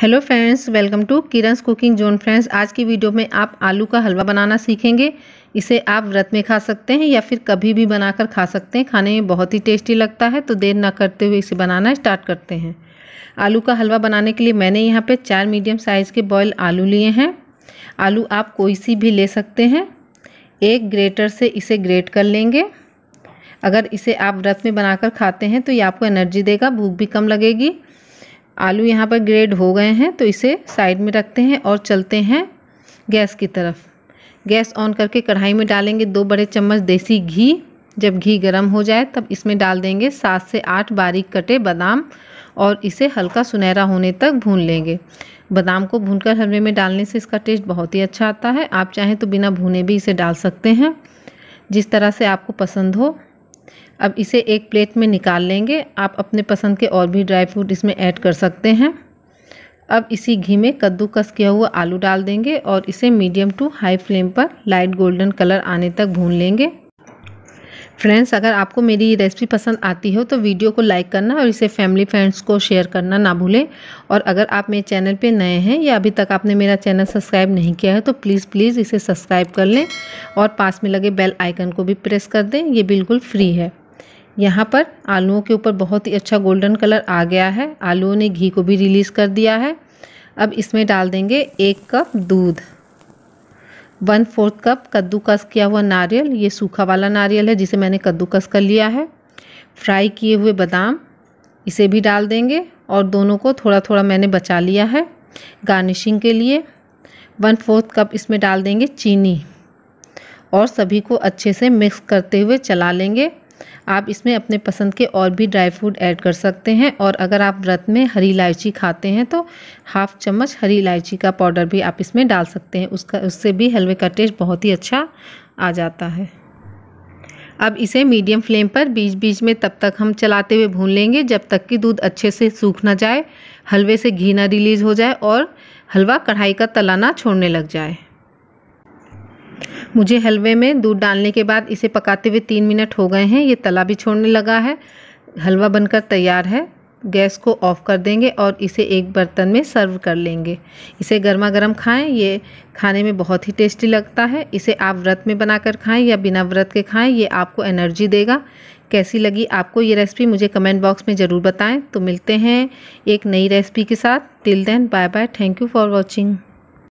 hello friends welcome to Kiran's cooking zone friends आज की video में आप आलू का हलवा बनाना सीखेंगे इसे आप व्रत में खा सकते हैं या फिर कभी भी बनाकर खा सकते हैं खाने में बहुत ही टेस्टी लगता है तो देर ना करते हुए इसे बनाना स्टार्ट करते हैं आलू का हलवा बनाने के लिए मैंने यहाँ पर चार मीडियम साइज़ के बॉयल आलू लिए हैं आलू आप कोई सी भी ले सकते हैं एक ग्रेटर से इसे ग्रेट कर लेंगे अगर इसे आप व्रत में बनाकर खाते हैं तो ये आपको एनर्जी देगा भूख भी कम लगेगी आलू यहाँ पर ग्रेड हो गए हैं तो इसे साइड में रखते हैं और चलते हैं गैस की तरफ गैस ऑन करके कढ़ाई में डालेंगे दो बड़े चम्मच देसी घी जब घी गर्म हो जाए तब इसमें डाल देंगे सात से आठ बारीक कटे बादाम और इसे हल्का सुनहरा होने तक भून लेंगे बादाम को भूनकर हलवे में डालने से इसका टेस्ट बहुत ही अच्छा आता है आप चाहें तो बिना भुने भी इसे डाल सकते हैं जिस तरह से आपको पसंद हो अब इसे एक प्लेट में निकाल लेंगे आप अपने पसंद के और भी ड्राई फ्रूट इसमें ऐड कर सकते हैं अब इसी घी में कद्दूकस किया हुआ आलू डाल देंगे और इसे मीडियम टू हाई फ्लेम पर लाइट गोल्डन कलर आने तक भून लेंगे फ्रेंड्स अगर आपको मेरी रेसिपी पसंद आती हो तो वीडियो को लाइक करना और इसे फैमिली फ्रेंड्स को शेयर करना ना भूलें और अगर आप मेरे चैनल पे नए हैं या अभी तक आपने मेरा चैनल सब्सक्राइब नहीं किया है तो प्लीज़ प्लीज़ इसे सब्सक्राइब कर लें और पास में लगे बेल आइकन को भी प्रेस कर दें ये बिल्कुल फ्री है यहाँ पर आलुओं के ऊपर बहुत ही अच्छा गोल्डन कलर आ गया है आलूओं ने घी को भी रिलीज़ कर दिया है अब इसमें डाल देंगे एक कप दूध वन फोर्थ कप कद्दूकस किया हुआ नारियल ये सूखा वाला नारियल है जिसे मैंने कद्दूकस कर लिया है फ्राई किए हुए बादाम इसे भी डाल देंगे और दोनों को थोड़ा थोड़ा मैंने बचा लिया है गार्निशिंग के लिए वन फोर्थ कप इसमें डाल देंगे चीनी और सभी को अच्छे से मिक्स करते हुए चला लेंगे आप इसमें अपने पसंद के और भी ड्राई फ्रूट ऐड कर सकते हैं और अगर आप व्रत में हरी इलायची खाते हैं तो हाफ चम्मच हरी इलायची का पाउडर भी आप इसमें डाल सकते हैं उसका उससे भी हलवे का टेस्ट बहुत ही अच्छा आ जाता है अब इसे मीडियम फ्लेम पर बीच बीच में तब तक हम चलाते हुए भून लेंगे जब तक कि दूध अच्छे से सूख ना जाए हलवे से घी ना रिलीज़ हो जाए और हलवा कढ़ाई का तलाना छोड़ने लग जाए मुझे हलवे में दूध डालने के बाद इसे पकाते हुए तीन मिनट हो गए हैं ये तला भी छोड़ने लगा है हलवा बनकर तैयार है गैस को ऑफ़ कर देंगे और इसे एक बर्तन में सर्व कर लेंगे इसे गर्मा गर्म खाएँ ये खाने में बहुत ही टेस्टी लगता है इसे आप व्रत में बनाकर खाएं या बिना व्रत के खाएं ये आपको एनर्जी देगा कैसी लगी आपको ये रेसिपी मुझे कमेंट बॉक्स में ज़रूर बताएं तो मिलते हैं एक नई रेसिपी के साथ till then bye bye thank you for watching